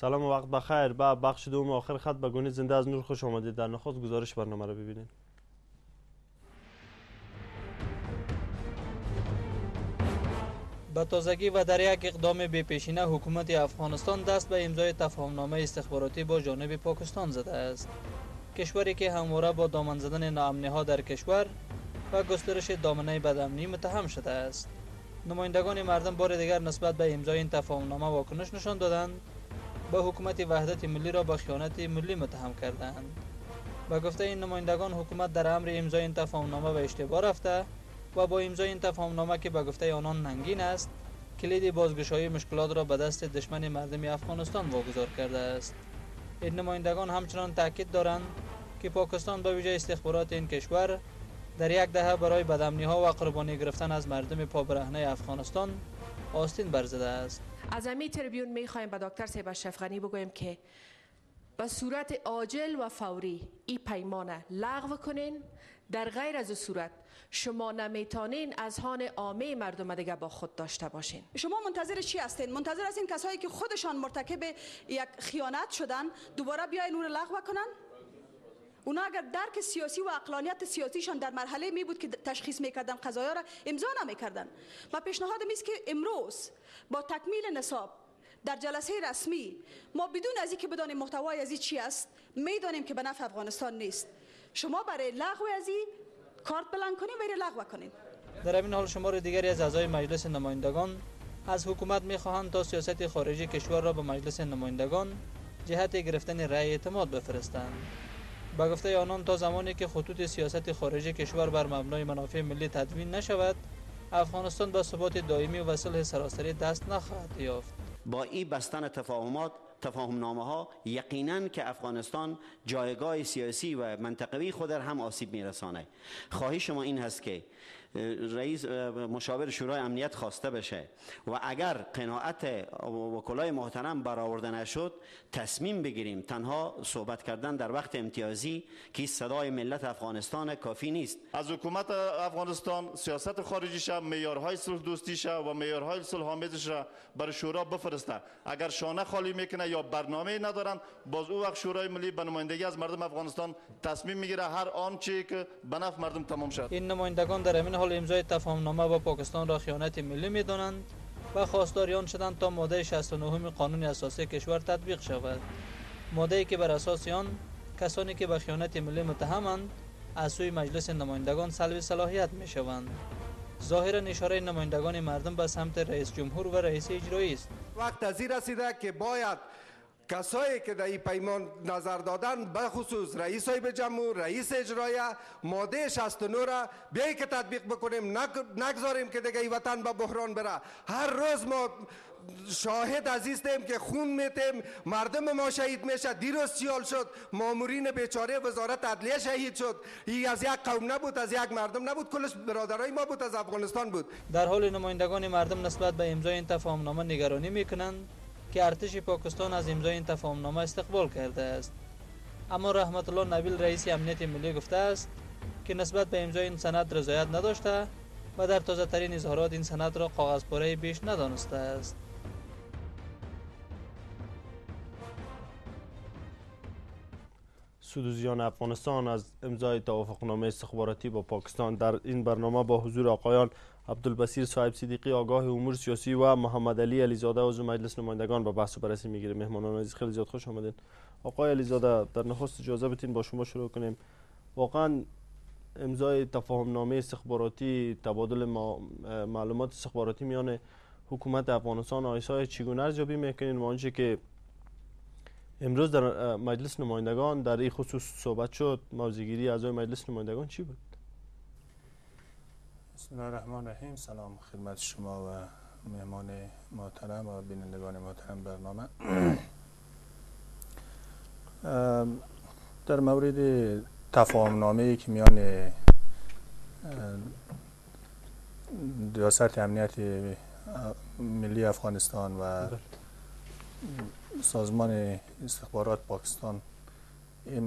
سلام و وقت بخیر با بخش دوم آخر خط به گونه زنده از نور خوش آمدید در نخست گزارش برنامه را ببینید به تازگی و در یک اقدام پیشینه حکومت افغانستان دست به امضای تفاهمنامه استخباراتی با جانب پاکستان زده است کشوری که همواره با دامن زدن ناامنی ها در کشور و گسترش دامنه بدامنی متهم شده است نمایندگان مردم بار دیگر نسبت به امضای این تفاهمنامه واکنش نشان دادند به حکومت وحدت ملی را با خیانت ملی متهم کردند با گفته این نمایندگان حکومت در امر امضای این تفاهمنامه به اشتباه رفته و با امضای این تفاهمنامه که به گفته آنان ننگین است کلید بازگشایی مشکلات را به دست دشمن مردم افغانستان واگذار کرده است این نمایندگان همچنان تاکید دارند که پاکستان به ویژه استخبارات این کشور در یک دهه برای بدامنی ها و قربانی گرفتن از مردم پابرهنه افغانستان آستین برزده است از امی تریبیون میخوایم به دکتر سیب شفغنی بگویم که به صورت عاجل و فوری این پیمانه لغو کنین در غیر از صورت شما نمیتانین از هان عامه مردم دیگه با خود داشته باشین شما منتظر چی هستین منتظر هستین کسایی که خودشان مرتکب یک خیانت شدن دوباره بیاین اون لغو کنن اونا اگر درک سیاسی و اقلانیت سیاسیشان در مرحله می بود که تشخیص میکردن قضایا را امضا نمیکردن و پیشنهاد میست که امروز با تکمیل نصاب در جلسه رسمی ما بدون از که بدانیم محتوای از چی است میدانیم که به نفع افغانستان نیست شما برای لغو از این کارت بلند کنیم و لغو کنید در این حال شمار دیگری از اعضای مجلس نمایندگان از حکومت میخواهند تا سیاست خارجی کشور را به مجلس نمایندگان جهت گرفتن رأی اعتماد بفرستند به گفته آنان تا زمانی که خطوط سیاست خارجی کشور بر مبنای منافع ملی تدوین نشود افغانستان به ثبات دائمی و صلح سراسری دست نخواهد یافت با این بستن تفاهمات تفاهم نامه ها یقینا که افغانستان جایگاه سیاسی و منطقوی خود را هم آسیب میرسانه خواهش شما این هست که رئیس مشاور شورای امنیت خواسته بشه و اگر قناعت وکلای محترم برآورده نشد تصمیم بگیریم تنها صحبت کردن در وقت امتیازی که صدای ملت افغانستان کافی نیست از حکومت افغانستان سیاست خارجیش معیارهای صلح دوستیش و معیارهای صلح آمیزش بر شورا بفرسته اگر شانه خالی میکنه یا برنامه ندارن باز او وقت شورای ملی به نمایندگی از مردم افغانستان تصمیم میگیره هر آنچه که به نفع مردم تمام شد این نمایندگان در همین حال سال امضای تفاهمنامه با پاکستان را خیانت ملی می دانند و خواستاریان شدند تا ماده 69 قانون اساسی کشور تطبیق شود ماده که بر اساس آن کسانی که به خیانت ملی متهمند از سوی مجلس نمایندگان سلب صلاحیت می شوند ظاهرا اشاره نمایندگان مردم به سمت رئیس جمهور و رئیس اجرایی است وقت از رسیده که باید کسایی که در این پیمان نظر دادن به خصوص رئیس به جمهور رئیس اجرایه ماده 69 را بیایی که تطبیق بکنیم نگذاریم که دیگه این وطن به بحران بره هر روز ما شاهد عزیزتیم که خون میتیم مردم ما شهید میشه دیروز سیال شد مامورین بیچاره وزارت عدلیه شهید شد ای از یک قوم نبود از یک مردم نبود کلش برادرای ما بود از افغانستان بود در حال نمایندگان مردم نسبت به امضای این تفاهم نامه نگرانی میکنند که ارتش پاکستان از امضای این نامه استقبال کرده است اما رحمت الله نبیل رئیس امنیت ملی گفته است که نسبت به امضای این سند رضایت نداشته و در تازه ترین اظهارات این سند را کاغذپاره بیش ندانسته است سودوزیان افغانستان از امضای توافقنامه استخباراتی با پاکستان در این برنامه با حضور آقایان عبدالبصیر صاحب صدیقی آگاه امور سیاسی و محمد علی علیزاده عضو مجلس نمایندگان با بحث و بررسی میگیره مهمانان عزیز خیلی زیاد خوش آمدید. آقای علیزاده در نخست اجازه بتین با شما شروع کنیم واقعا امضای تفاهم نامه استخباراتی تبادل معلومات استخباراتی میان حکومت افغانستان و آیسای چگونه ارزیابی میکنین و آنچه که امروز در مجلس نمایندگان در این خصوص صحبت شد موزیگیری اعضای مجلس نمایندگان چی بود بسم الله الرحمن الرحیم سلام خدمت شما و مهمان محترم و بینندگان محترم برنامه در مورد تفاهم نامه که میان ریاست امنیت ملی افغانستان و سازمان استخبارات پاکستان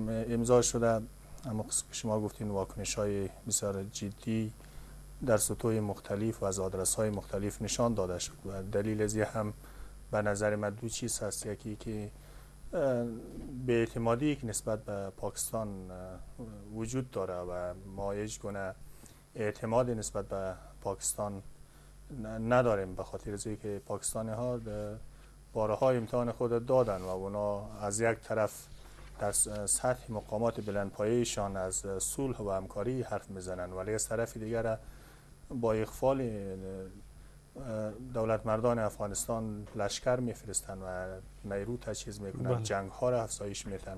امضا شده اما قسم که شما گفتین واکنش های بسیار جدی در سطوح مختلف و از آدرس های مختلف نشان داده شد و دلیل از هم به نظر من دو چیز هست یکی که به اعتمادی که نسبت به پاکستان وجود داره و ما هیچ گونه اعتماد نسبت به پاکستان نداریم به خاطر از که پاکستانی ها های امتحان خود دادن و اونا از یک طرف در سطح مقامات بلندپایهشان از صلح و همکاری حرف میزنن ولی از طرف دیگر با اخفال دولت مردان افغانستان لشکر میفرستن و نیرو تجهیز میکنن بله. جنگ ها را افزایش میتن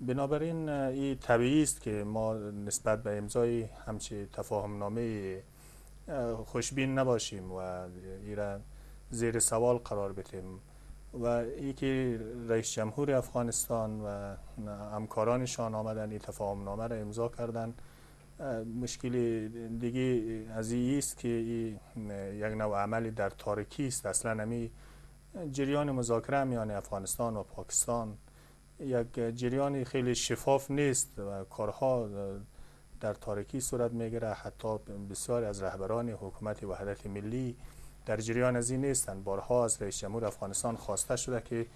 بنابراین این طبیعی است که ما نسبت به امضای همچی تفاهم نامه خوشبین نباشیم و این را زیر سوال قرار بدیم و که رئیس جمهور افغانستان و همکارانشان آمدن این تفاهم نامه را امضا کردند مشکل دیگه از است که یک نوع عمل در تاریکی است اصلا همی جریان مذاکره میان یعنی افغانستان و پاکستان یک جریان خیلی شفاف نیست و کارها در تاریکی صورت میگیره حتی بسیاری از رهبران حکومت وحدت ملی در جریان از این نیستند بارها از رئیس جمهور افغانستان خواسته شده که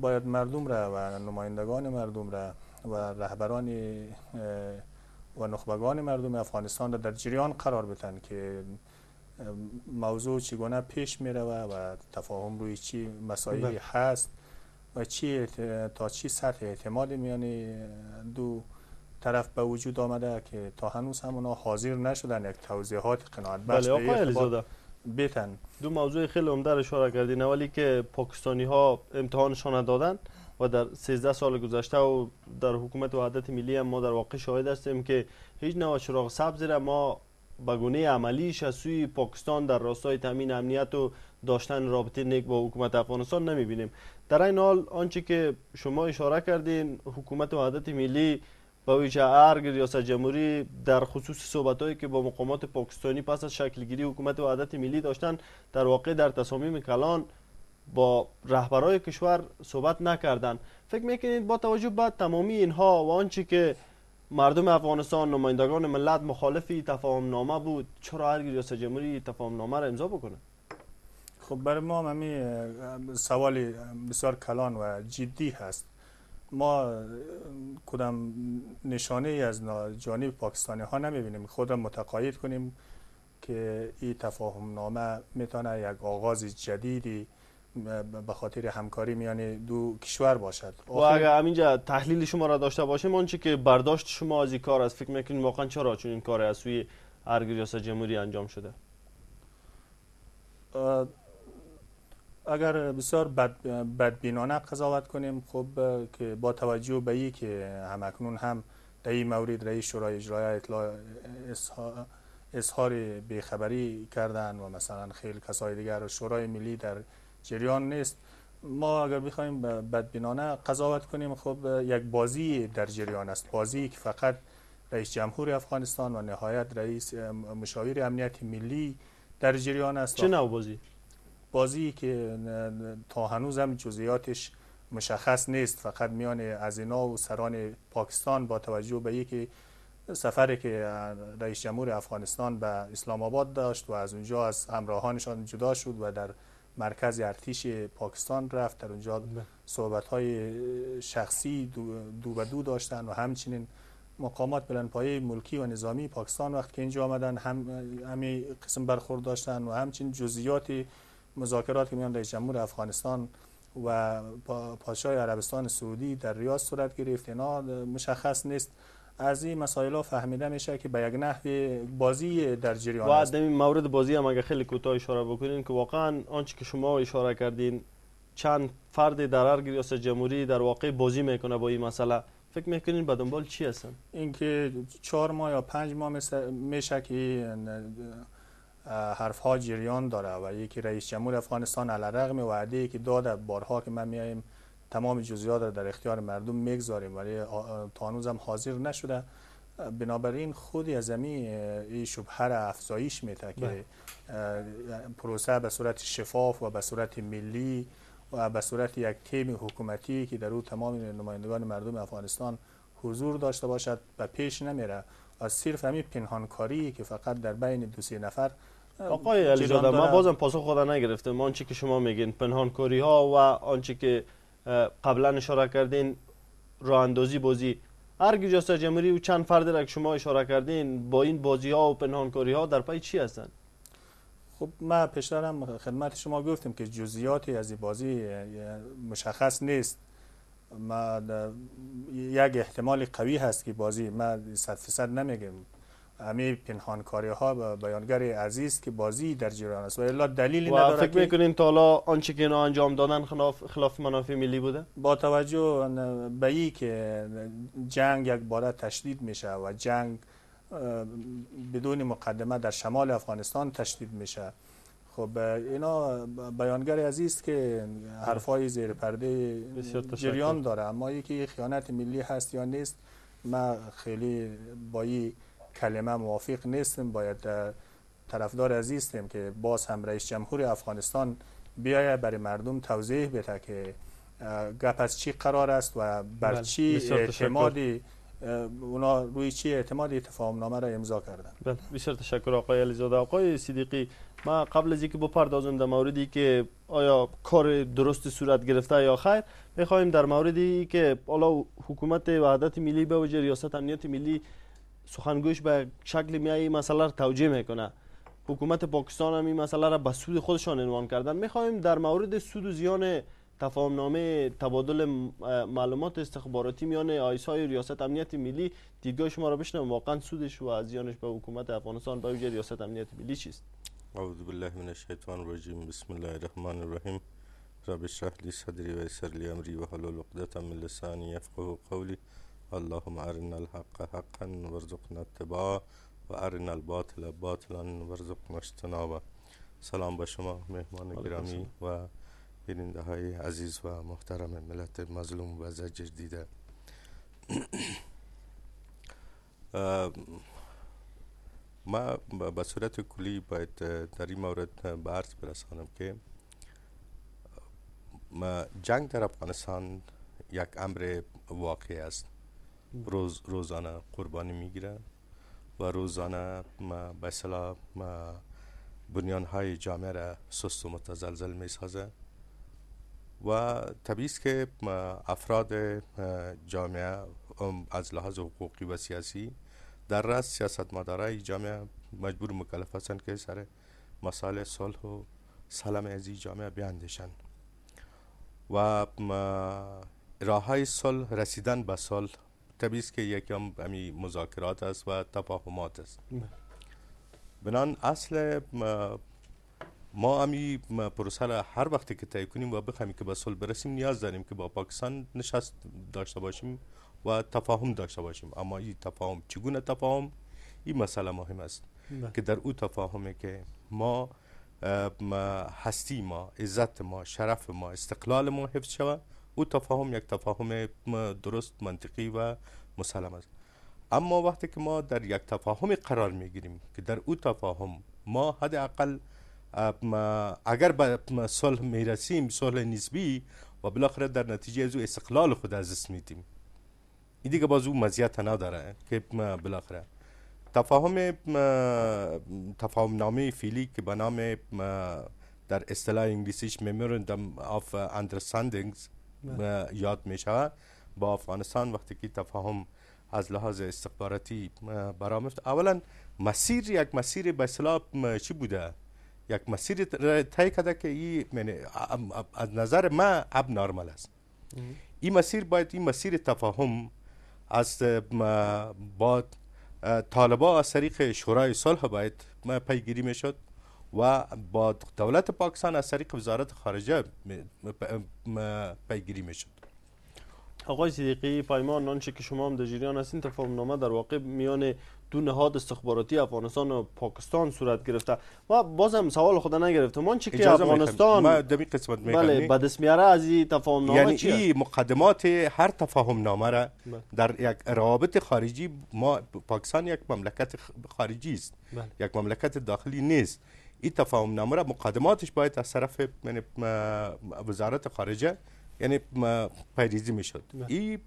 باید مردم را و نمایندگان مردم را و رهبران و نخبگان مردم افغانستان را در جریان قرار بتن که موضوع چگونه پیش می و تفاهم روی چی مسائلی بله. هست و چی تا چی سطح اعتماد میانی دو طرف به وجود آمده که تا هنوز هم اونا حاضر نشدن یک توضیحات قناعت بخش بله بیتن دو موضوع خیلی عمده اشاره کردین ولی که پاکستانی ها امتحانشان دادن و در 13 سال گذشته و در حکومت وحدت ملی هم ما در واقع شاهد هستیم که هیچ نوع چراغ سبز را ما به گونه عملیش از سوی پاکستان در راستای تامین امنیت و داشتن رابطه نیک با حکومت افغانستان نمی بینیم در این حال آنچه که شما اشاره کردین حکومت وحدت ملی با ویژه ارگ ریاست جمهوری در خصوص صحبت که با مقامات پاکستانی پس از شکلگیری حکومت وحدت ملی داشتن در واقع در تصامیم کلان با رهبرای کشور صحبت نکردند فکر میکنید با توجه به تمامی اینها و آنچه که مردم افغانستان نمایندگان ملت مخالفی تفاهم نامه بود چرا هرگز ریاست جمهوری تفاهم نامه را امضا بکنه خب برای ما همی سوال بسیار کلان و جدی هست ما کدام نشانه ای از جانب پاکستانی ها نمیبینیم خود را متقاعد کنیم که این تفاهم نامه میتونه یک آغاز جدیدی به خاطر همکاری میان دو کشور باشد و اگر همینجا تحلیل شما را داشته باشیم آنچه که برداشت شما از این کار است فکر میکنید واقعا چرا چون این کار از سوی ارگ ریاست جمهوری انجام شده اگر بسیار بد بدبینانه قضاوت کنیم خب که با توجه به ای که همکنون هم در این مورد رئیس شورای اجرایی اطلاع اظهار بیخبری کردن و مثلا خیلی کسای دیگر شورای ملی در جریان نیست ما اگر بخوایم بدبینانه قضاوت کنیم خب یک بازی در جریان است بازی که فقط رئیس جمهور افغانستان و نهایت رئیس مشاور امنیت ملی در جریان است چه نوع بازی بازی که تا هنوز هم جزئیاتش مشخص نیست فقط میان از اینا و سران پاکستان با توجه به یکی سفری که رئیس جمهور افغانستان به اسلام آباد داشت و از اونجا از همراهانشان جدا شد و در مرکز ارتش پاکستان رفت در اونجا بله. صحبت های شخصی دو به دو داشتن و همچنین مقامات پایه ملکی و نظامی پاکستان وقت که اینجا آمدن هم همه قسم برخورد داشتن و همچنین جزئیات مذاکرات که میان رئیس جمهور افغانستان و پادشاه عربستان سعودی در ریاض صورت گرفت اینا مشخص نیست از این مسائل ها فهمیده میشه که به یک نحو بازی در جریان است بعد مورد بازی هم اگه خیلی کوتاه اشاره بکنین که واقعا آنچه که شما اشاره کردین چند فرد در هر ریاست جمهوری در واقع بازی میکنه با این مسئله فکر میکنین به دنبال چی هستن اینکه چهار ماه یا پنج ماه میشه که حرف ها جریان داره و یکی رئیس جمهور افغانستان رغم وعده که داده بارها که ما میایم تمام جزئیات را در اختیار مردم میگذاریم ولی تا هم حاضر نشده بنابراین خودی از این شبهه را افزایش میده که بله. پروسه به صورت شفاف و به صورت ملی و به صورت یک تیم حکومتی که در او تمام نمایندگان مردم افغانستان حضور داشته باشد و پیش نمیره از صرف همین پنهانکاری که فقط در بین دو سه نفر آقای علیزاده من بازم پاسخ نگرفته نگرفتم آنچه که شما میگین پنهانکاری ها و آنچه که قبلا اشاره کردین راه اندازی بازی هر گجاست جمهوری و چند فرد را که شما اشاره کردین با این بازی ها و پنهانکاری ها در پای چی هستن؟ خب ما پیشتر هم خدمت شما گفتیم که جزئیاتی از این بازی مشخص نیست ما یک احتمال قوی هست که بازی ما 100 درصد نمیگم همه پنهانکاری ها بیانگری بیانگر عزیز که بازی در جریان است و دلیلی نداره فکر میکنین تا حالا آنچه که اینا انجام دادن خلاف, خلاف منافع ملی بوده با توجه به ای که جنگ یک بار تشدید میشه و جنگ بدون مقدمه در شمال افغانستان تشدید میشه خب اینا بیانگر عزیز که حرفای زیر پرده جریان داره اما یکی خیانت ملی هست یا نیست من خیلی بایی کلمه موافق نیستیم باید طرفدار از که باز هم رئیس جمهور افغانستان بیاید برای مردم توضیح بده که گپ از چی قرار است و بر بله، چی اعتمادی اونا روی چی اعتمادی تفاهم نامه را امضا کردن بله، بسیار تشکر آقای علیزاده آقای صدیقی ما قبل از اینکه بپردازم در موردی که آیا کار درست صورت گرفته یا خیر میخوایم در موردی که حالا حکومت وحدت ملی به وجه ریاست امنیت ملی سخنگوش به شکل میای این مسئله رو توجیه میکنه حکومت پاکستان هم این مسئله را به سود خودشان عنوان کردن میخوایم در مورد سود و زیان تفاهم نامه تبادل معلومات استخباراتی میان آیسای ریاست امنیت ملی دیدگاه شما را بشنم واقعا سودش و زیانش به حکومت افغانستان به وجه ریاست امنیت ملی چیست اعوذ بالله من الشیطان الرجیم بسم الله الرحمن الرحیم رب اشرح صدری و یسر امری و حلول عقدة من لسانی و قولی اللهم ارنا الحق حقا وارزقنا اتباعه و ارنا الباطل باطلا وارزقنا اجتنابه سلام به شما مهمان گرامی و بیننده های عزیز و محترم ملت مظلوم و زجر دیده ما به صورت کلی باید در این مورد به برسانم که جنگ در افغانستان یک امر واقعی است روزانه قربانی میگیرن و روزانه بسلا ما بنیان های جامعه را سست و متزلزل می سازه و طبیعی که افراد جامعه از لحاظ حقوقی و سیاسی در سیاست مداره جامعه مجبور مکلف هستن که سر مسائل صلح و سلام از جامعه بیاندیشند و راه های صلح رسیدن به صلح طبیعی است که یکی هم مذاکرات است و تفاهمات است بنان اصل ما امی پروسه هر وقت که تایی کنیم و بخوایم که به صلح برسیم نیاز داریم که با پاکستان نشست داشته باشیم و تفاهم داشته باشیم اما این تفاهم چگونه تفاهم این مسئله مهم است که در او تفاهمه که ما هستی ما عزت ما شرف ما استقلال ما حفظ شود او تفاهم یک تفاهم درست منطقی و مسلم است اما وقتی که ما در یک تفاهم قرار میگیریم که در او تفاهم ما حداقل اگر به صلح میرسیم صلح نسبی و بالاخره در نتیجه از او استقلال خود از دست میدیم این دیگه باز او مزیت نداره که بالاخره تفاهم تفاهم نامه فیلی که به نام در اصطلاح انگلیسیش Memorandum of Understandings یاد می شود با افغانستان وقتی که تفاهم از لحاظ استخباراتی برام اولا مسیر یک مسیر به چی بوده یک مسیر طی کرده که این یعنی از نظر ما اب نارمل است این مسیر باید این مسیر تفاهم از با طالبا از طریق شورای صلح باید پیگیری میشد و با دولت پاکستان از طریق وزارت خارجه پیگیری میشد آقای صدیقی پیمان آنچه که شما هم در جریان هستین تفاهم نامه در واقع میان دو نهاد استخباراتی افغانستان و پاکستان صورت گرفته و بازم سوال خود نگرفتم چی؟ که افغانستان ما قسمت بله بعد میاره از این تفاهم نامه یعنی مقدمات هر تفاهم نامه را بله. در یک روابط خارجی ما پاکستان یک مملکت خارجی است بله. یک مملکت داخلی نیست این تفاهم نامه را مقدماتش باید از طرف یعنی، وزارت خارجه یعنی پیریزی میشد این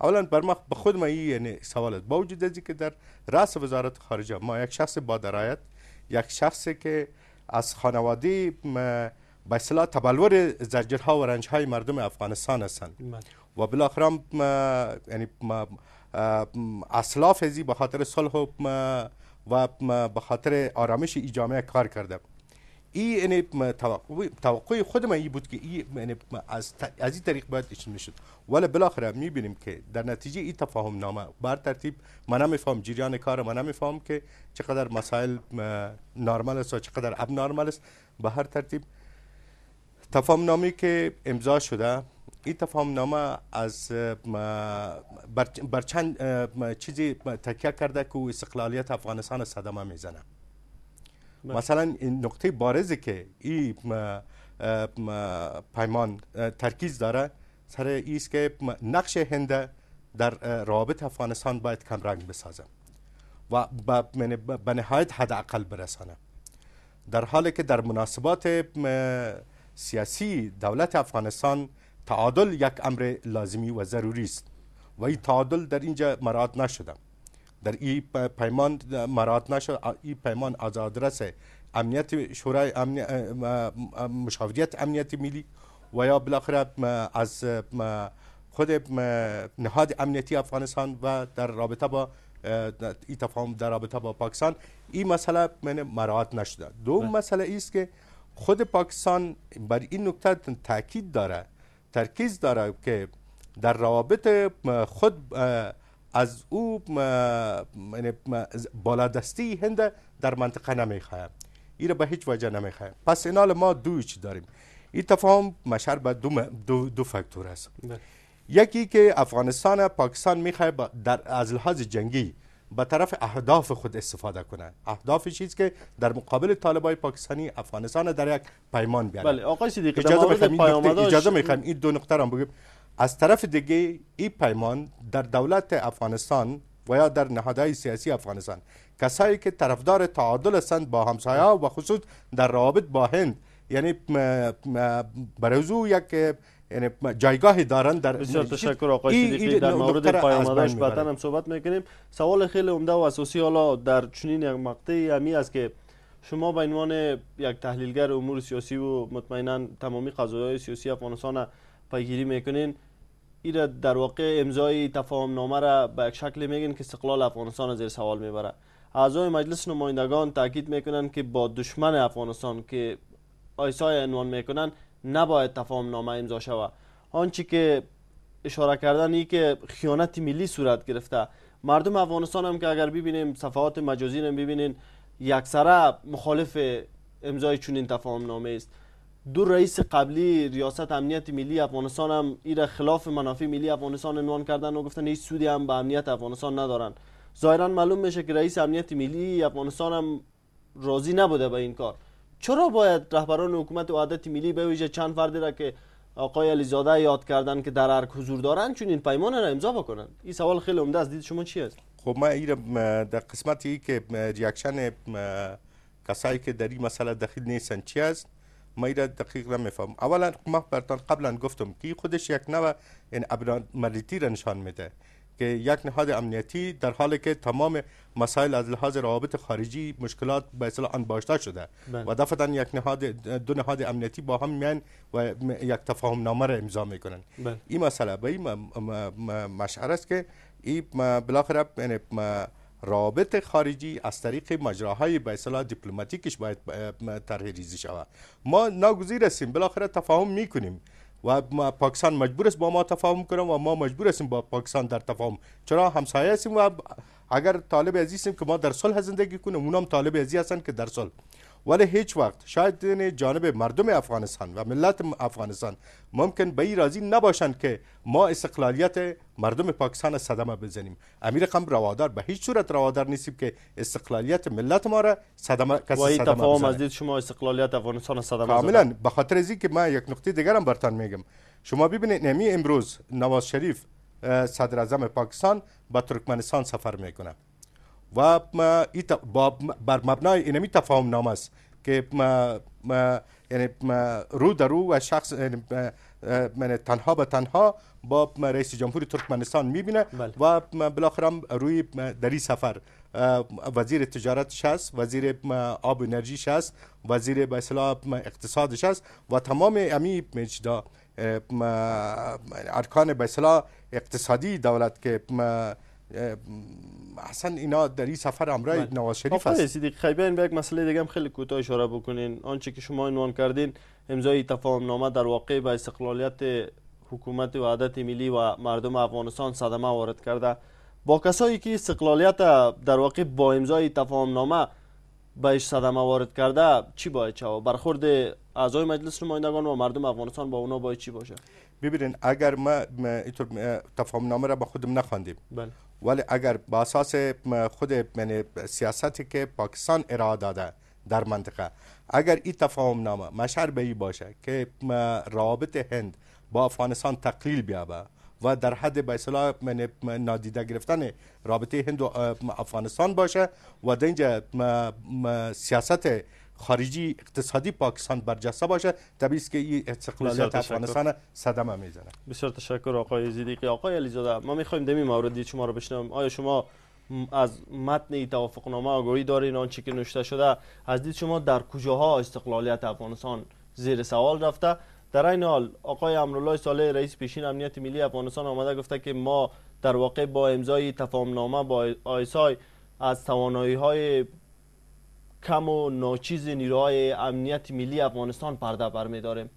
اولا بر ما به خود ما یعنی سوالت با وجود از که در راس وزارت خارجه ما یک شخص با درایت یک شخصی که از خانواده به اصطلاح تبلور زجرها و رنجهای مردم افغانستان هستند و بالاخره یعنی اسلاف ازی به خاطر صلح و و به خاطر آرامش ای جامعه کار کردم این یعنی توقع خود این بود که این یعنی از, از این طریق باید اشتر میشد ولی بالاخره میبینیم که در نتیجه این تفاهم نامه بر ترتیب من نمیفهم جریان کار من نمیفهم که چقدر مسائل نارمال است و چقدر اب نارمال است به هر ترتیب تفاهم نامی که امضا شده این تفاهمنامه از بر چند چیزی تکیه کرده که استقلالیت افغانستان صدمه میزنه بله. مثلا نقطه بارزی که این پیمان ترکیز داره سر ایست که نقش هند در روابط افغانستان باید کمرنگ بسازه و به یعنی نهایت حد اقل برسانه در حالی که در مناسبات سیاسی دولت افغانستان تعادل یک امر لازمی و ضروری است و این تعادل در اینجا مراد نشده در این پیمان مراد نشد این پیمان از آدرس امنیت شورای امنی... مشاوریت امنیتی ملی و یا بالاخره از خود نهاد امنیتی افغانستان و در رابطه با این تفاهم در رابطه با پاکستان این مسئله من مراد نشده دوم بله. مسئله است که خود پاکستان بر این نکته تاکید داره ترکیز داره که در روابط خود از او یعنی، بالادستی هند در منطقه نمیخواهد این به هیچ وجه نمیخواهد پس اینال ما دو چی داریم این تفاهم مشهر به دو, دو, است بله. یکی که افغانستان پاکستان میخواه در از لحاظ جنگی به طرف اهداف خود استفاده کنه اهداف چیزی که در مقابل طالبای پاکستانی افغانستان در یک پیمان بیارن بله آقای صدیقی اجازه میخوام این دو نقطه را بگم از طرف دیگه این پیمان در دولت افغانستان و یا در نهادهای سیاسی افغانستان کسایی که طرفدار تعادل هستند با همسایه و خصوص در روابط با هند یعنی برای یک یعنی جایگاهی دارن در بسیار تشکر آقای صدیقی در مورد پیامداش بطن هم صحبت میکنیم سوال خیلی عمده و اساسی حالا در چنین یک مقطعی همی است که شما به عنوان یک تحلیلگر امور سیاسی و مطمئنا تمامی قضایای سیاسی افغانستان پیگیری میکنین این در واقع امضای تفاهم نامه را به یک شکل میگن که استقلال افغانستان زیر سوال میبره اعضای مجلس نمایندگان تاکید میکنن که با دشمن افغانستان که آیسای عنوان میکنن نباید تفاهم نامه امضا شود آنچه که اشاره کردن ای که خیانت ملی صورت گرفته مردم افغانستان هم که اگر ببینیم صفحات مجازی رو ببینین یکسره مخالف امضای چنین تفاهم نامه است دو رئیس قبلی ریاست امنیت ملی افغانستان هم ایره خلاف منافع ملی افغانستان عنوان کردن و گفتن هیچ سودی هم به امنیت افغانستان ندارن ظاهرا معلوم میشه که رئیس امنیت ملی افغانستان هم راضی نبوده به این کار چرا باید رهبران حکومت وحدت ملی به ویژه چند فردی را که آقای علیزاده یاد کردن که در ارک حضور دارن چون این پیمان را امضا بکنند؟ این سوال خیلی عمده است دید شما چی است خب ما این در قسمتی که ریاکشن کسایی که در این مسئله دخیل نیستن چی است ما این دقیق نمیفهم اولا ما برتان قبلا گفتم که خودش یک نوع این ملیتی را نشان میده که یک نهاد امنیتی در حالی که تمام مسائل از لحاظ روابط خارجی مشکلات به اصطلاح انباشته شده بله. و دفعتا یک نهاد دو نهاد امنیتی با هم میان و یک تفاهم نامه را امضا میکنن بله. این مسئله به این مشعر است که این بالاخره یعنی رابط خارجی از طریق مجراهای به اصطلاح دیپلماتیکش باید طرح ریزی شود ما ناگزیر هستیم بالاخره تفاهم میکنیم و پاکستان مجبور است با ما تفاهم کنه و ما مجبور هستیم با پاکستان در تفاهم چرا همسایه هستیم و اگر طالب عزیزیم که ما در صلح زندگی کنیم اونام طالب عزیز هستن که در صلح ولی هیچ وقت شاید جانب مردم افغانستان و ملت افغانستان ممکن به این راضی نباشند که ما استقلالیت مردم پاکستان صدمه بزنیم امیر قم روادار به هیچ صورت روادار نیستیم که استقلالیت ملت ما را صدمه کسی صدمه تفاهم از دید شما استقلالیت افغانستان صدمه کاملا به خاطر ازی که من یک نقطه دیگرم برتان میگم شما ببینید نمی امروز نواز شریف صدر اعظم پاکستان به ترکمنستان سفر میکنه و بر مبنای اینمی تفاهم نام است که یعنی رو در رو و شخص یعنی من یعنی تنها به تنها با رئیس جمهوری ترکمنستان میبینه بله. و بالاخره روی دری سفر وزیر تجارت هست وزیر آب و انرژی هست وزیر به اصطلاح اقتصاد هست و تمام امی مجدا یعنی ارکان به اقتصادی دولت که اصلا اینا در این سفر امرای بله. نواز شریف است صدیق به یک مسئله دیگه هم خیلی کوتاه اشاره بکنین آنچه که شما عنوان کردین امضای تفاهم نامه در واقع به استقلالیت حکومت وحدت ملی و مردم افغانستان صدمه وارد کرده با کسایی که استقلالیت در واقع با امضای تفاهم نامه بهش صدمه وارد کرده چی باید شود برخورد اعضای مجلس نمایندگان و مردم افغانستان با اونا باید چی باشه ببینید اگر ما اینطور تفاهم نامه را با خودم نخواندیم بله. ولی اگر با اساس خود یعنی سیاستی که پاکستان ارائه داده در منطقه اگر این تفاهم نامه مشهر به این باشه که رابطه هند با افغانستان تقلیل بیابه و در حد به اصطلاح یعنی، نادیده گرفتن رابطه هند و افغانستان باشه و در اینجا سیاست خارجی اقتصادی پاکستان برجسته باشه طبیعی است که این استقلالیت افغانستان صدمه میزنه بسیار تشکر آقای زیدیقی آقای علیزاده ما میخوایم دمی موردی شما رو بشنویم آیا شما از متن این توافقنامه آگاهی دارین آنچه که نوشته شده از دید شما در کجاها استقلالیت افغانستان زیر سوال رفته در این حال آقای امرالله صالح رئیس پیشین امنیت ملی افغانستان آمده گفته که ما در واقع با امضای تفاهم نامه با آیسای از توانایی های کم و ناچیز نیروهای امنیت ملی افغانستان پرده می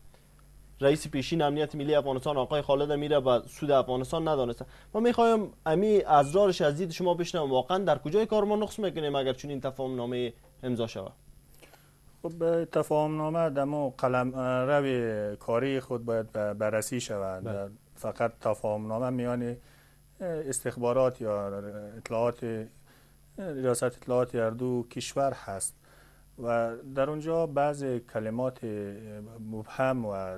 رئیس پیشین امنیت ملی افغانستان آقای خالد میره و سود افغانستان ندانسته ما میخوایم امی ازرارش از دید شما بشنوم واقعا در کجای کار ما نقص میکنیم اگر چون این تفاهم نامه امضا شود خب تفاهم نامه دمو قلم روی کاری خود باید بررسی شود بله. فقط تفاهم نامه میان استخبارات یا اطلاعات ریاست اطلاعات هر دو کشور هست و در اونجا بعض کلمات مبهم و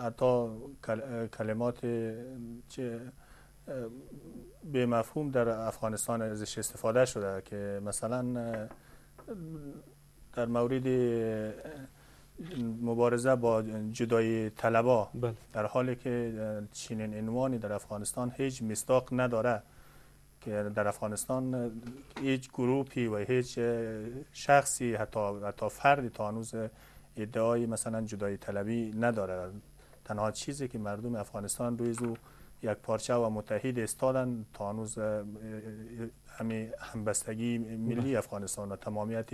حتی کلمات چه به مفهوم در افغانستان ازش استفاده شده که مثلا در مورد مبارزه با جدای طلبا بله. در حالی که چنین عنوانی در افغانستان هیچ مستاق نداره که در افغانستان هیچ گروپی و هیچ شخصی حتی, حتی فردی تا هنوز ادعای مثلا جدایی طلبی نداره تنها چیزی که مردم افغانستان روی زو یک پارچه و متحد استادن تا هنوز همی همبستگی ملی بله. افغانستان و تمامیت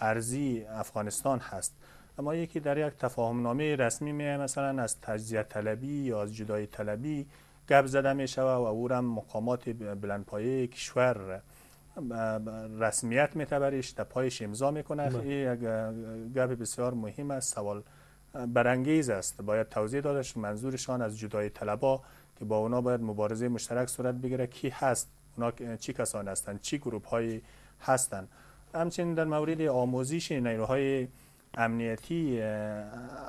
ارزی افغانستان هست اما یکی در یک تفاهم نامه رسمی می مثلا از تجزیه طلبی یا از جدایی طلبی گپ زده می شود و او هم مقامات بلندپایه کشور رسمیت میتبرش در پایش امضا کند بله. این یک بسیار مهم است سوال برانگیز است باید توضیح دادش منظورشان از جدای طلبا که با اونا باید مبارزه مشترک صورت بگیره کی هست اونا چی کسان هستند چی گروپ های هستند همچنین در مورد آموزش نیروهای امنیتی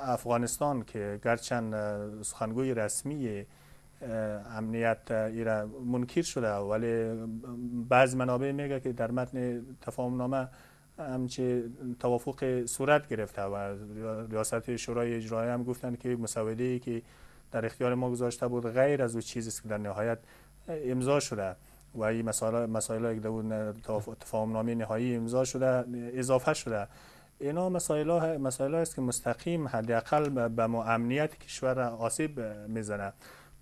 افغانستان که گرچند سخنگوی رسمی امنیت ایره منکر شده ولی بعض منابع میگه که در متن تفاهم نامه همچه توافق صورت گرفته و ریاست شورای اجرایی هم گفتن که مسوده ای که در اختیار ما گذاشته بود غیر از او چیزی است که در نهایت امضا شده و این مسائل که بود تفاهم نامه نهایی امضا شده اضافه شده اینا مسائل مسائل است که مستقیم حداقل به امنیت کشور آسیب میزنه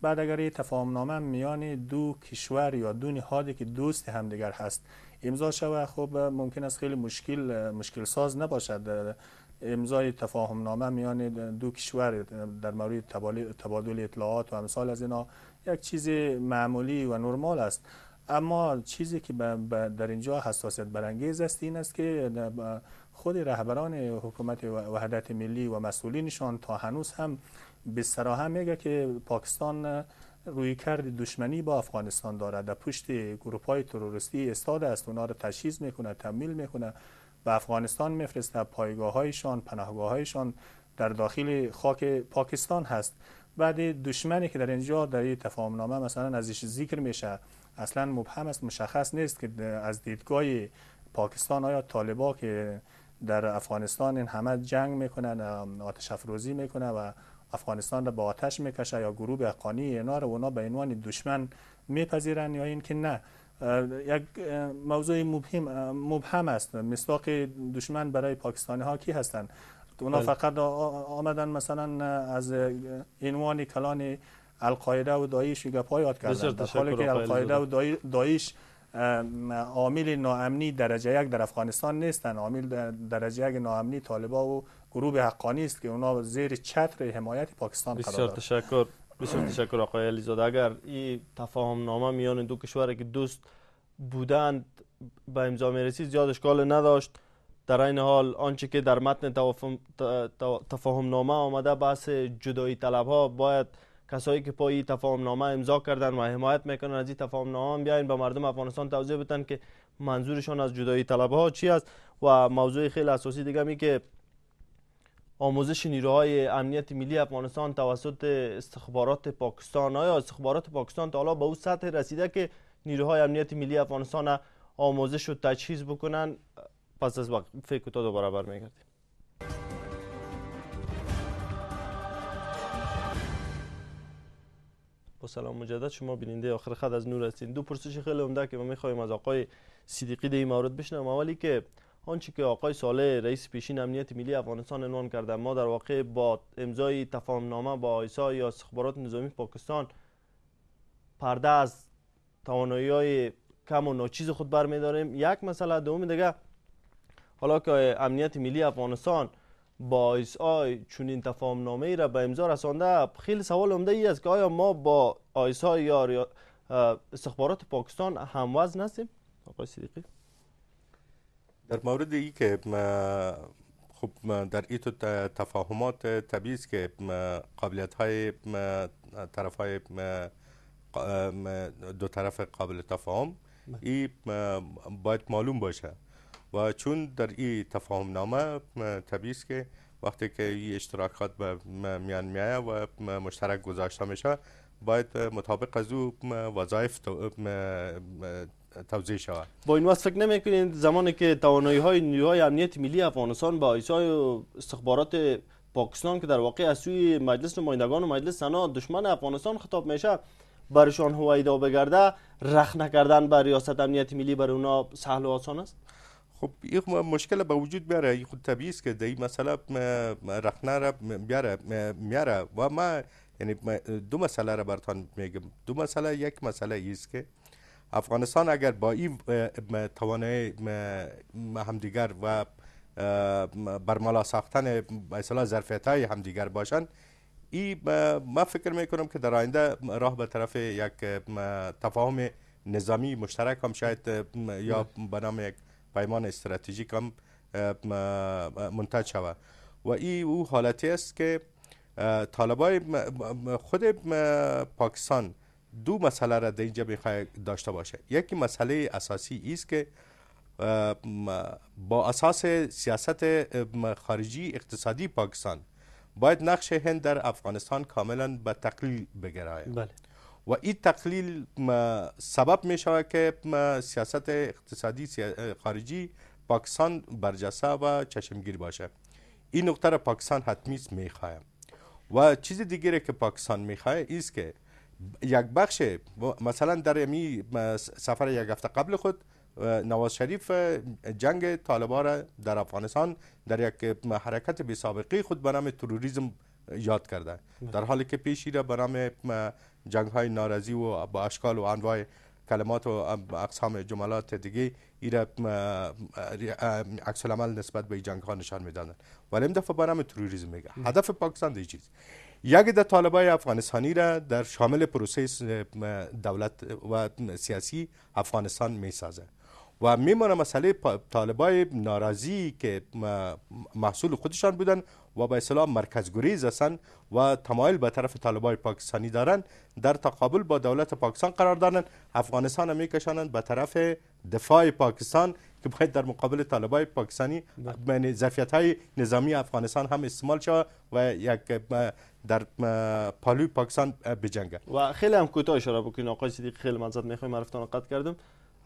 بعد اگر یه نامه میان دو کشور یا دو نهادی که دوست همدیگر هست امضا شود خب ممکن است خیلی مشکل مشکل ساز نباشد امضای تفاهم نامه میان دو کشور در مورد تبادل اطلاعات و امثال از اینا یک چیز معمولی و نرمال است اما چیزی که در اینجا حساسیت برانگیز است این است که خود رهبران حکومت وحدت ملی و مسئولینشان تا هنوز هم به سراحه میگه که پاکستان روی کرد دشمنی با افغانستان دارد در پشت گروپ های تروریستی استاد است اونا رو تشخیص میکنه تمیل میکنه به افغانستان میفرسته پایگاه هایشان پناهگاه هایشان در داخل خاک پاکستان هست بعد دشمنی که در اینجا در این تفاهم نامه مثلا ازش ذکر میشه اصلا مبهم است مشخص نیست که از دیدگاه پاکستان آیا طالبا که در افغانستان این همه جنگ میکنن آتش افروزی میکنن و افغانستان را به آتش میکشه یا گروه حقانی اینا رو اونا به عنوان دشمن میپذیرن یا اینکه نه یک موضوع مبهم مبهم است مصداق دشمن برای پاکستانی ها کی هستند اونا بله. فقط آمدن مثلا از عنوان کلان القاعده و دایش گپ یاد کردن در حالی که القاعده و دایش عامل ناامنی درجه یک در افغانستان نیستن عامل درجه یک ناامنی طالبا و گروه حقانی است که اونا زیر چتر حمایت پاکستان قرار دارد بسیار تشکر بسیار تشکر آقای علیزاده اگر این تفاهم نامه میان دو کشور که دوست بودند به امضا میرسی زیاد اشکال نداشت در این حال آنچه که در متن تفاهم نامه آمده بحث جدایی طلب ها باید کسایی که پای تفاهم نامه امضا کردن و حمایت میکنن از این تفاهم نامه بیاین به مردم افغانستان توضیح بدن که منظورشان از جدایی طلب ها چی است و موضوع خیلی اساسی دیگه می که آموزش نیروهای امنیت ملی افغانستان توسط استخبارات پاکستان آیا استخبارات پاکستان تا حالا به اون سطح رسیده که نیروهای امنیت ملی افغانستان آموزش و تجهیز بکنن پس از وقت فکر تا دوباره برمیگردیم با سلام مجدد شما بیننده آخر خط از نور هستین دو پرسش خیلی عمده که ما میخوایم از آقای صدیقی در این مورد بشنم اولی که آنچه که آقای ساله رئیس پیشین امنیت ملی افغانستان عنوان کرده ما در واقع با امضای نامه با آیسا یا استخبارات نظامی پاکستان پرده از توانایی های کم و ناچیز خود برمیداریم یک مسئله دوم دیگه حالا که امنیت ملی افغانستان با آیس آی چون تفاهم نامه ای را به امضا رسانده خیلی سوال عمده ای است که آیا ما با آیس آی یا استخبارات پاکستان هموز هستیم آقای صدیقی در مورد ای که خب در ایتو تفاهمات تبیز که قابلیت های طرف های دو طرف قابل تفاهم بله. ای باید معلوم باشه و چون در این تفاهم نامه تبیز که وقتی که این اشتراکات به میان میایه و مشترک گذاشته میشه باید مطابق از او وظایف توضیح شود با این واسه فکر نمیکنین زمانی که توانایی های نیروهای امنیت ملی افغانستان با ایسای استخبارات پاکستان که در واقع از سوی مجلس نمایندگان و مجلس سنا دشمن افغانستان خطاب میشه برشان هویدا بگرده رخ نکردن بر ریاست امنیت ملی بر اونا سهل و آسان است خب این خب مشکل به وجود بیاره این خود طبیعی است که در این مسئله رخ بیاره میاره و ما یعنی دو مسئله را برتان میگم دو مسئله یک مسئله است که افغانستان اگر با این توانه همدیگر و برمالا ساختن مثلا ظرفیت های همدیگر باشند ای ما فکر میکنم که در آینده راه به طرف یک تفاهم نظامی مشترک هم شاید یا به نام یک پیمان استراتژیک هم منتج شود و ای او حالتی است که طالبای خود پاکستان دو مسئله را در اینجا میخوای داشته باشه یکی مسئله اساسی است که با اساس سیاست خارجی اقتصادی پاکستان باید نقش هند در افغانستان کاملا به تقلیل بگراید بله. و این تقلیل سبب می شود که سیاست اقتصادی خارجی پاکستان برجسته و چشمگیر باشه این نقطه را پاکستان حتمی میخواهد و چیز دیگری که پاکستان میخواه است که یک بخش مثلا در امی سفر یک هفته قبل خود نواز شریف جنگ طالبا را در افغانستان در یک حرکت بی سابقه خود به نام تروریسم یاد کرده در بله. حالی که پیشی را به نام جنگ های ناراضی و با اشکال و انواع کلمات و اقسام جملات دیگه ایر عکس نسبت به جنگ ها نشان میدادن ولی این دفعه به نام تروریسم میگه هدف پاکستان دیگه یک در طالبای افغانستانی را در شامل پروسه دولت و سیاسی افغانستان میسازه و میمانه مسئله طالبای ناراضی که محصول خودشان بودن و به مرکز مرکزگریز هستند و تمایل به طرف طالبای پاکستانی دارن در تقابل با دولت پاکستان قرار دارن افغانستان هم میکشانند به طرف دفاع پاکستان که باید در مقابل طالبای پاکستانی بله. ظرفیت های نظامی افغانستان هم استعمال شود و یک در پالوی پاکستان بجنگه و خیلی هم کوتاه اشاره بکنید آقای صدیق خیلی من میخوایم معرفتان قطع کردم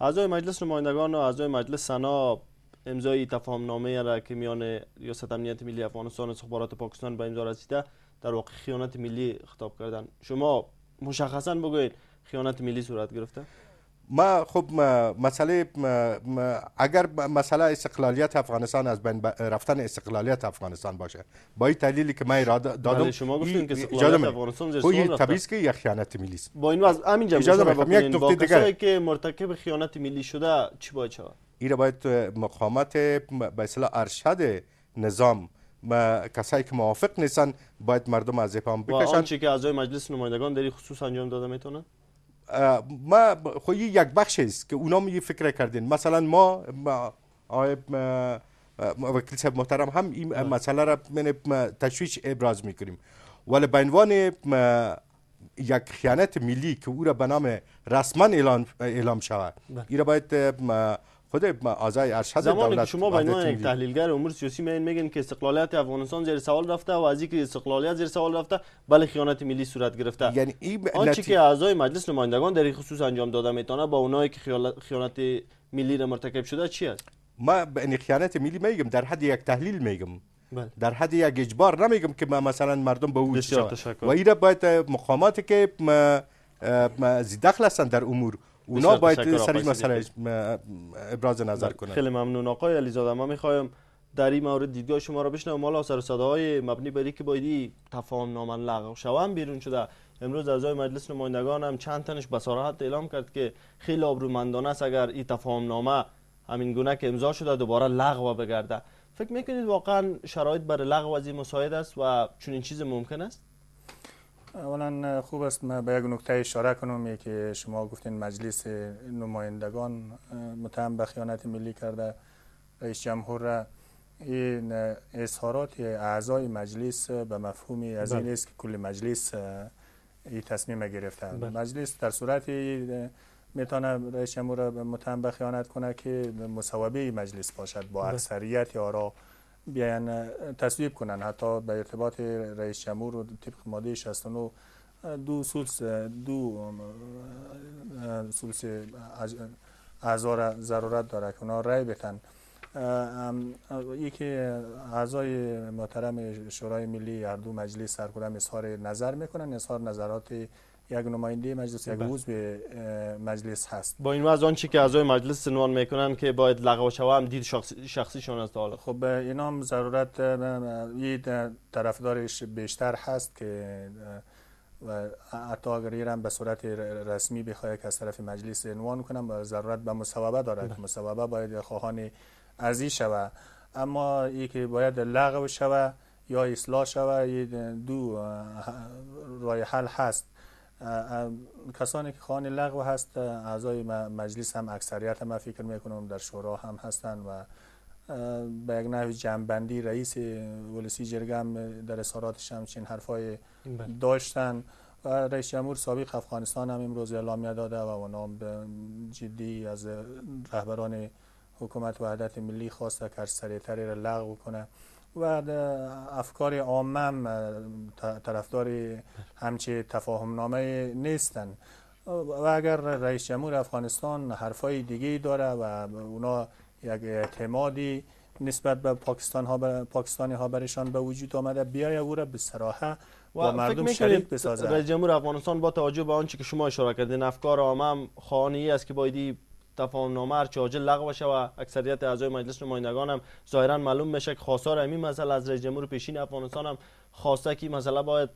اعضای مجلس نمایندگان و اعضای مجلس سنا امضای تفاهم نامه را که میان ریاست امنیت ملی افغانستان و استخبارات پاکستان به امضا رسیده در واقع خیانت ملی خطاب کردن شما مشخصا بگویید خیانت ملی صورت گرفته ما خب مسئله اگر مسئله استقلالیت افغانستان از بین رفتن استقلالیت افغانستان باشه با این تحلیلی که من بله، دادم شما گفتین که استقلالیت افغانستان زیر خب، تبعیض که یک خیانت ملی است با این وضع همین جنبه یک نکته دیگه که مرتکب خیانت ملی شده چی باید شود این باید مقامت به اصطلاح ارشد نظام ما کسایی که موافق نیستن باید مردم از پام بکشن و که اعضای مجلس نمایندگان در خصوص انجام داده میتونه ما خو یک بخش است که اونا می فکر کردین مثلا ما وکیل صاحب محترم هم این بله. مسئله را تشویش ابراز میکنیم ولی به عنوان یک خیانت ملی که او را به نام رسما اعلام, اعلام شود بله. این باید خود آزای ارشد زمانی که شما به عنوان یک تحلیلگر امور سیاسی میگین میگن که استقلالیت افغانستان زیر سوال رفته و از اینکه استقلالیت زیر سوال رفته بله خیانت ملی صورت گرفته یعنی این آنچه که اعضای مجلس نمایندگان در این خصوص انجام داده میتونه با اونایی که خیانت ملی را مرتکب شده چی است ما به خیانت ملی میگم در حد یک تحلیل میگم بله. در حد یک اجبار نمیگم که ما مثلا مردم به او و اینا باید مقامات که زی دخل هستند در امور اونا باید سر مسئله ابراز نظر کنند خیلی ممنون آقای علیزاده ما میخوایم در این مورد دیدگاه شما را بشنویم مال آثار صداهای مبنی بر که بایدی تفاهم نامن لغو شوم بیرون شده امروز اعضای مجلس نمایندگان هم چند تنش به صراحت اعلام کرد که خیلی آبرومندانه است اگر این تفاهم نامه همین گونه که امضا شده دوباره لغو بگرده فکر میکنید واقعا شرایط برای لغو از این مساعد است و چنین چیز ممکن است اولا خوب است من به یک نکته اشاره کنم که شما گفتین مجلس نمایندگان متهم به خیانت ملی کرده رئیس جمهور را این اظهارات اعضای مجلس به مفهومی از این بله. است که کل مجلس این تصمیم گرفته بله. مجلس در صورت میتونه رئیس جمهور را متهم به خیانت کنه که مصوبه مجلس باشد با بله. اکثریت آرا بیاین تصویب کنن حتی به ارتباط رئیس جمهور و طبق ماده 69 دو سلس دو سلس اعضا ضرورت داره که اونا رأی بتن یکی اعضای محترم شورای ملی هر دو مجلس سرکرم اظهار نظر میکنن اظهار نظرات یک نماینده مجلس یک بله. روز به مجلس هست با این از آنچه که اعضای مجلس سنوان میکنن که باید لغو شوه هم دید شخصیشون از حالا خب اینا هم ضرورت یه طرفدارش بیشتر هست که و حتی اگر به صورت رسمی بخواه که از طرف مجلس عنوان کنم ضرورت به مصوبه دارد بله. مصوبه باید خواهان ازی شوه اما ای که باید لغو شوه یا اصلاح شوه دو رای حل هست کسانی که خانه لغو هست اعضای مجلس هم اکثریت هم فکر میکنم در شورا هم هستن و به یک نحو جنبندی رئیس ولسی جرگم در اصاراتش هم چین حرفای بله. داشتن و رئیس جمهور سابق افغانستان هم امروز اعلامیه داده و اونا جدی از رهبران حکومت وحدت ملی خواسته که را لغو کنه و افکار عامم طرفدار همچه تفاهم نامه نیستن و اگر رئیس جمهور افغانستان حرفای دیگه داره و اونا یک اعتمادی نسبت به پاکستان ها بر... پاکستانی ها برشان به وجود آمده بیای او را به صراحه و مردم شریک بسازه رئیس جمهور افغانستان با توجه به آنچه که شما اشاره کردین افکار عامم خانی است که بایدی تفاهم نامه هر عاجل لغو شوه و اکثریت اعضای مجلس نمایندگان هم ظاهرا معلوم میشه که خواستار همین مسئله از رئیس جمهور پیشین افغانستان هم خواسته که مسئله باید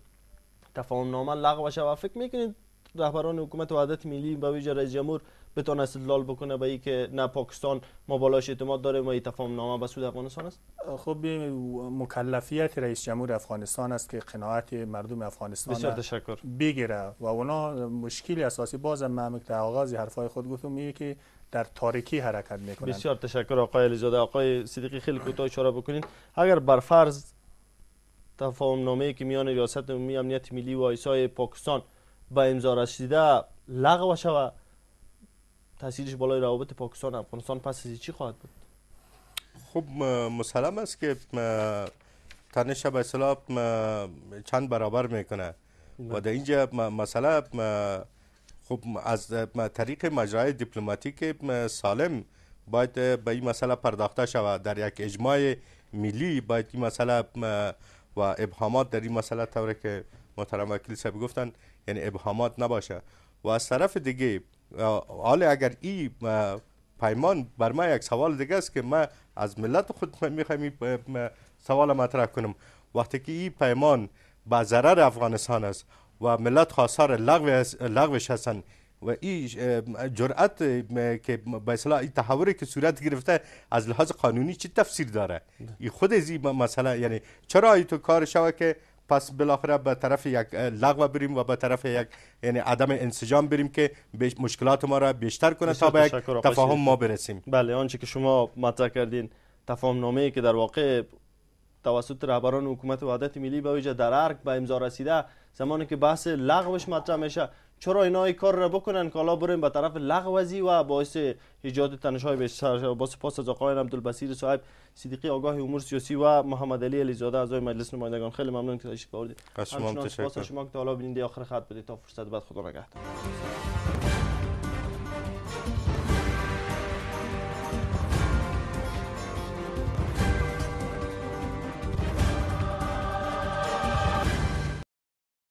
تفاهم نامه لغو و فکر میکنید رهبران حکومت وحدت ملی به ویژه رئیس جمهور بتون استدلال بکنه به که نه پاکستان ما بالاش اعتماد داره ما تفاهم نامه به سود افغانستان است خب مکلفیت رئیس جمهور افغانستان است که قناعت مردم افغانستان بسیار تشکر بگیره و اونا مشکل اساسی بازم من در آغاز حرفای خود گفتم میگه که در تاریکی حرکت میکنن بسیار تشکر آقای علیزاده آقای صدیقی خیلی کوتاه اشاره بکنین اگر بر فرض تفاهم نامه که میان ریاست امنیت ملی و ایسای پاکستان به امضا رسیده لغو شود تاثیرش بالای روابط پاکستان افغانستان پس از چی خواهد بود خب مسلم است که تنش به اصطلاح چند برابر میکنه بله. و در اینجا مسئله خب از طریق مجرای دیپلماتیک سالم باید به این مسئله پرداخته شود در یک اجماع ملی باید این مسئله و ابهامات در این مسئله طوره که محترم وکیل صاحب گفتن یعنی ابهامات نباشه و از طرف دیگه حالا اگر این پیمان بر ما یک سوال دیگه است که ما از ملت خود میخوایم سوال مطرح کنم وقتی که این پیمان به ضرر افغانستان است و ملت خواستار لغوش هستند و این جرأت که به اصطلاح این تحوری که صورت گرفته از لحاظ قانونی چه تفسیر داره این خود از این یعنی چرا ای تو کار شوه که پس بالاخره به طرف یک لغو بریم و به طرف یک یعنی عدم انسجام بریم که مشکلات ما را بیشتر کنه تا به یک تفاهم ما برسیم بله آنچه که شما مطرح کردین تفاهم نامه ای که در واقع توسط رهبران حکومت وحدت ملی به ویژه در ارک به امضا رسیده زمانی که بحث لغوش مطرح میشه چرا اینا ای کار را بکنن که حالا بریم به طرف لغوزی و باعث ایجاد تنش های بیشتر با سپاس از آقای عبدالبصیر صاحب صدیقی آگاه امور سیاسی و محمد علی علیزاده اعضای مجلس نمایندگان خیلی ممنون که تشریف آوردید از شما تشکر سپاس شما که تا حالا آخر خط بده تا فرصت بعد خدا نگهدار